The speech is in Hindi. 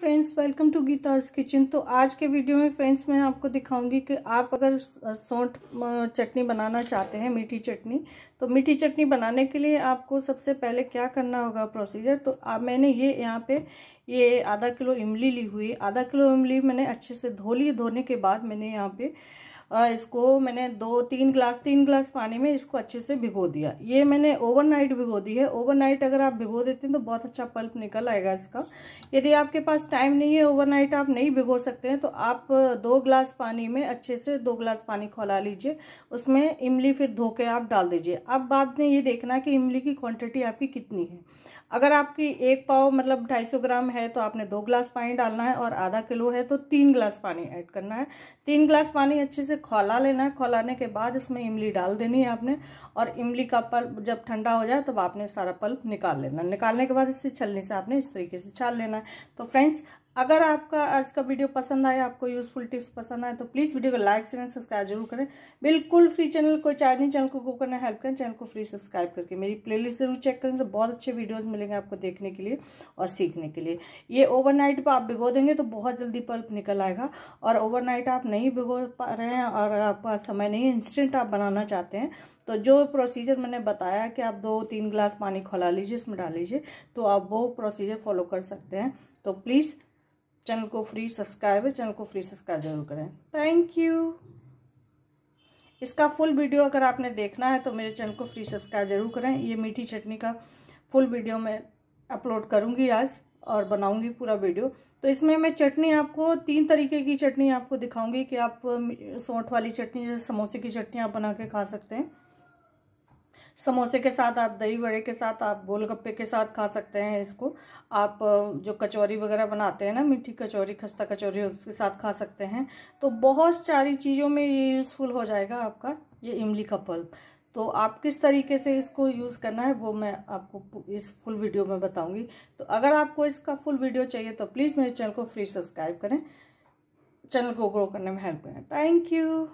friends welcome to Geeta's kitchen तो आज के वीडियो में फ्रेंड्स मैं आपको दिखाऊंगी कि आप अगर सौंठ चटनी बनाना चाहते हैं मीठी चटनी तो मीठी चटनी बनाने के लिए आपको सबसे पहले क्या करना होगा प्रोसीजर तो आप मैंने ये यहाँ पे ये आधा किलो इमली ली हुई आधा किलो इमली मैंने अच्छे से धो ली धोने के बाद मैंने यहाँ पे इसको मैंने दो तीन ग्लास तीन ग्लास पानी में इसको अच्छे से भिगो दिया ये मैंने ओवरनाइट भिगो दी है ओवरनाइट अगर आप भिगो देते हैं तो बहुत अच्छा पल्प निकल आएगा इसका यदि आपके पास टाइम नहीं है ओवरनाइट आप नहीं भिगो सकते हैं तो आप दो ग्लास पानी में अच्छे से दो ग्लास पानी खोला लीजिए उसमें इमली फिर धो के आप डाल दीजिए अब बाद में ये देखना कि इमली की क्वान्टिटी आपकी कितनी है अगर आपकी एक पाव मतलब सौ ग्राम है तो आपने दो ग्लास पानी डालना है और आधा किलो है तो तीन ग्लास पानी ऐड करना है तीन ग्लास पानी अच्छे से खौला लेना है खौलाने के बाद इसमें इमली डाल देनी है आपने और इमली का पल्प जब ठंडा हो जाए तब तो आपने सारा पल्प निकाल लेना निकालने के बाद इसे छलनी से आपने इस तरीके से छाल लेना है तो फ्रेंड्स अगर आपका आज का वीडियो पसंद आया आपको यूजफुल टिप्स पसंद आए तो प्लीज़ वीडियो को लाइक शेयर सब्सक्राइब जरूर करें बिल्कुल फ्री चैनल कोई चार्ज नहीं चैनल को गो करना हेल्प करें चैनल को फ्री सब्सक्राइब करके मेरी प्लेलिस्ट जरूर चेक करें तो बहुत अच्छे वीडियोज़ मिलेंगे आपको देखने के लिए और सीखने के लिए ये ओवरनाइट पर आप भिगो देंगे तो बहुत जल्दी पल्प निकल आएगा और ओवरनाइट आप नहीं भिगो पा रहे हैं और आपका समय नहीं इंस्टेंट आप बनाना चाहते हैं तो जो प्रोसीजर मैंने बताया कि आप दो तीन गिलास पानी खोला लीजिए इसमें डाल लीजिए तो आप वो प्रोसीजर फॉलो कर सकते हैं तो प्लीज़ चैनल को फ्री सब्सक्राइब है चैनल को फ्री सब्सक्राइब जरूर करें थैंक यू इसका फुल वीडियो अगर आपने देखना है तो मेरे चैनल को फ्री सब्सक्राइब जरूर करें ये मीठी चटनी का फुल वीडियो मैं अपलोड करूँगी आज और बनाऊँगी पूरा वीडियो तो इसमें मैं चटनी आपको तीन तरीके की चटनी आपको दिखाऊंगी कि आप सौंठ वाली चटनी जैसे समोसे की चटनी आप बना के खा सकते हैं समोसे के साथ आप दही वड़े के साथ आप गोलगप्पे के साथ खा सकते हैं इसको आप जो कचौरी वगैरह बनाते हैं ना मीठी कचौरी खस्ता कचौरी उसके साथ खा सकते हैं तो बहुत सारी चीज़ों में ये यूज़फुल हो जाएगा आपका ये इमली का पल्प तो आप किस तरीके से इसको यूज़ करना है वो मैं आपको इस फुल वीडियो में बताऊँगी तो अगर आपको इसका फुल वीडियो चाहिए तो प्लीज़ मेरे चैनल को फ्री सब्सक्राइब करें चैनल को ग्रो करने में हेल्प करें थैंक यू